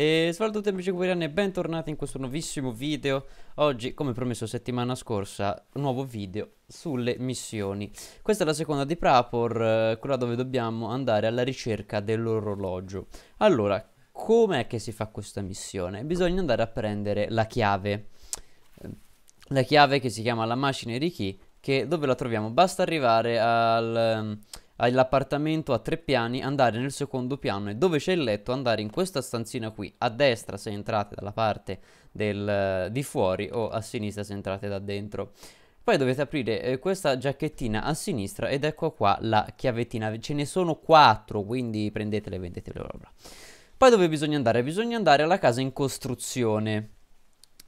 E Svaldo Tempice Guiriani e bentornati in questo nuovissimo video Oggi, come promesso settimana scorsa, nuovo video sulle missioni Questa è la seconda di Prapor, eh, quella dove dobbiamo andare alla ricerca dell'orologio Allora, com'è che si fa questa missione? Bisogna andare a prendere la chiave La chiave che si chiama la di Key che dove la troviamo? Basta arrivare al, all'appartamento a tre piani, andare nel secondo piano e dove c'è il letto andare in questa stanzina qui, a destra se entrate dalla parte del, eh, di fuori o a sinistra se entrate da dentro. Poi dovete aprire eh, questa giacchettina a sinistra ed ecco qua la chiavettina. Ce ne sono quattro, quindi prendetele, e vendetele. Bla bla. Poi dove bisogna andare? Bisogna andare alla casa in costruzione.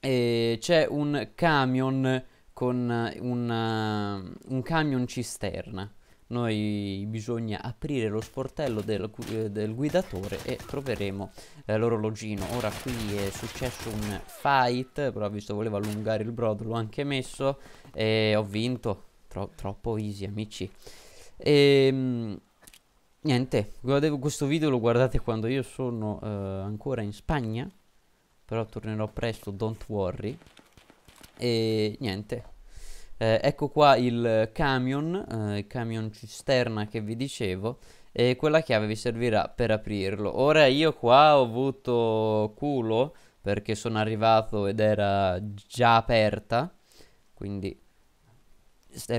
E c'è un camion con eh, una, eh, un camion cisterna noi bisogna aprire lo sportello del, eh, del guidatore e troveremo eh, l'orologino ora qui è successo un fight però visto voleva allungare il brodo l'ho anche messo e ho vinto Tro troppo easy amici e ehm, niente questo video lo guardate quando io sono eh, ancora in Spagna però tornerò presto don't worry e niente eh, ecco qua il camion, eh, il camion cisterna che vi dicevo e quella chiave vi servirà per aprirlo. Ora io qua ho avuto culo perché sono arrivato ed era già aperta, quindi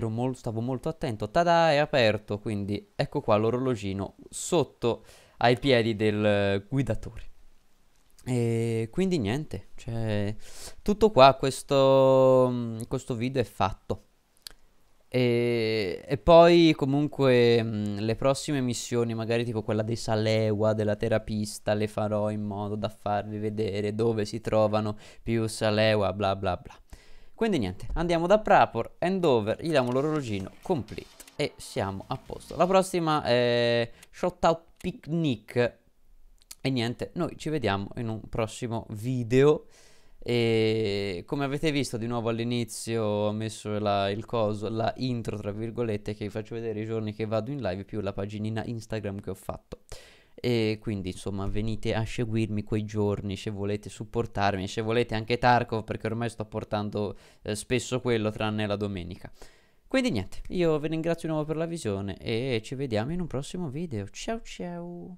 mol stavo molto attento. Tada, è aperto, quindi ecco qua l'orologino sotto ai piedi del eh, guidatore. E quindi niente, cioè, tutto qua, questo, mm, questo video è fatto. E, e poi comunque mh, mm, le prossime missioni, magari tipo quella dei Salewa, della terapista, le farò in modo da farvi vedere dove si trovano più Salewa, bla bla bla. Quindi niente, andiamo da Prapor, Endover, gli diamo l'orologino, complete e siamo a posto. La prossima è Shoutout Picnic e niente, noi ci vediamo in un prossimo video. E come avete visto di nuovo all'inizio ho messo la, il coso, la intro tra virgolette che vi faccio vedere i giorni che vado in live più la paginina Instagram che ho fatto. E quindi insomma venite a seguirmi quei giorni se volete supportarmi, se volete anche Tarkov perché ormai sto portando eh, spesso quello tranne la domenica. Quindi niente, io vi ringrazio di nuovo per la visione e ci vediamo in un prossimo video. Ciao ciao!